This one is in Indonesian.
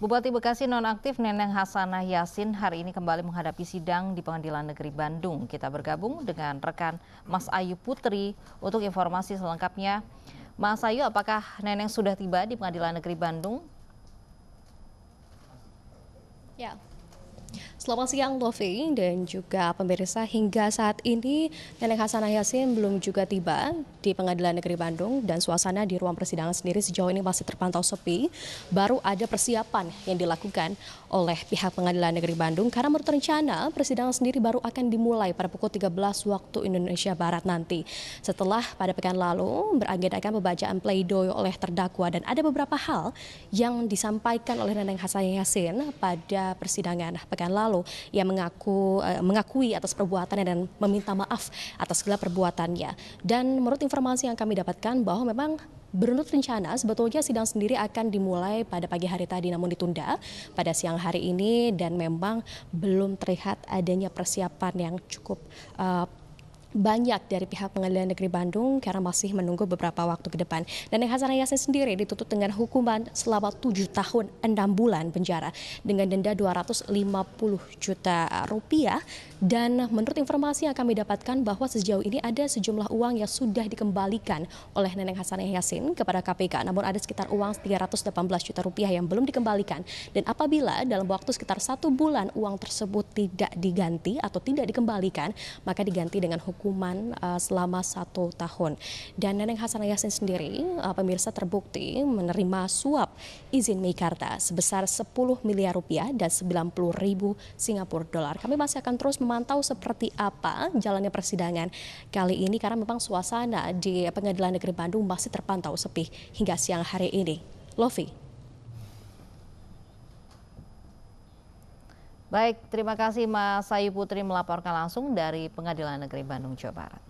Bupati Bekasi nonaktif Neneng Hasanah Yasin hari ini kembali menghadapi sidang di Pengadilan Negeri Bandung. Kita bergabung dengan rekan Mas Ayu Putri untuk informasi selengkapnya. Mas Ayu, apakah Neneng sudah tiba di Pengadilan Negeri Bandung? Ya. Selamat siang Lofi dan juga pemirsa hingga saat ini Nenek Hasanah Yasin belum juga tiba di Pengadilan Negeri Bandung dan suasana di ruang persidangan sendiri sejauh ini masih terpantau sepi. Baru ada persiapan yang dilakukan oleh pihak Pengadilan Negeri Bandung karena menurut rencana persidangan sendiri baru akan dimulai pada pukul 13 waktu Indonesia Barat nanti. Setelah pada pekan lalu beragendakan pembacaan pleidoy oleh terdakwa dan ada beberapa hal yang disampaikan oleh Neneng Hasanah Yasin pada persidangan pekan lalu lalu. yang mengaku eh, mengakui atas perbuatannya dan meminta maaf atas segala perbuatannya. Dan menurut informasi yang kami dapatkan bahwa memang Berurut rencana, sebetulnya sidang sendiri akan dimulai pada pagi hari tadi namun ditunda pada siang hari ini dan memang belum terlihat adanya persiapan yang cukup uh, banyak dari pihak pengadilan negeri Bandung karena masih menunggu beberapa waktu ke depan. Dan yang Hasan Yasin sendiri ditutup dengan hukuman selama 7 tahun 6 bulan penjara dengan denda 250 juta rupiah. Dan menurut informasi yang kami dapatkan bahwa sejauh ini ada sejumlah uang yang sudah dikembalikan oleh Neneng Hasan Yasin kepada KPK. Namun ada sekitar uang 318 juta rupiah yang belum dikembalikan. Dan apabila dalam waktu sekitar satu bulan uang tersebut tidak diganti atau tidak dikembalikan, maka diganti dengan hukuman hukuman uh, selama satu tahun. Dan Neneng Hasan Yasin sendiri, uh, pemirsa terbukti menerima suap izin Meikarta sebesar 10 miliar rupiah dan 90 ribu Singapura dolar. Kami masih akan terus memantau seperti apa jalannya persidangan kali ini karena memang suasana di Pengadilan Negeri Bandung masih terpantau sepi hingga siang hari ini. Lofi. Baik, terima kasih Mas Sayu Putri melaporkan langsung dari Pengadilan Negeri Bandung, Jawa Barat.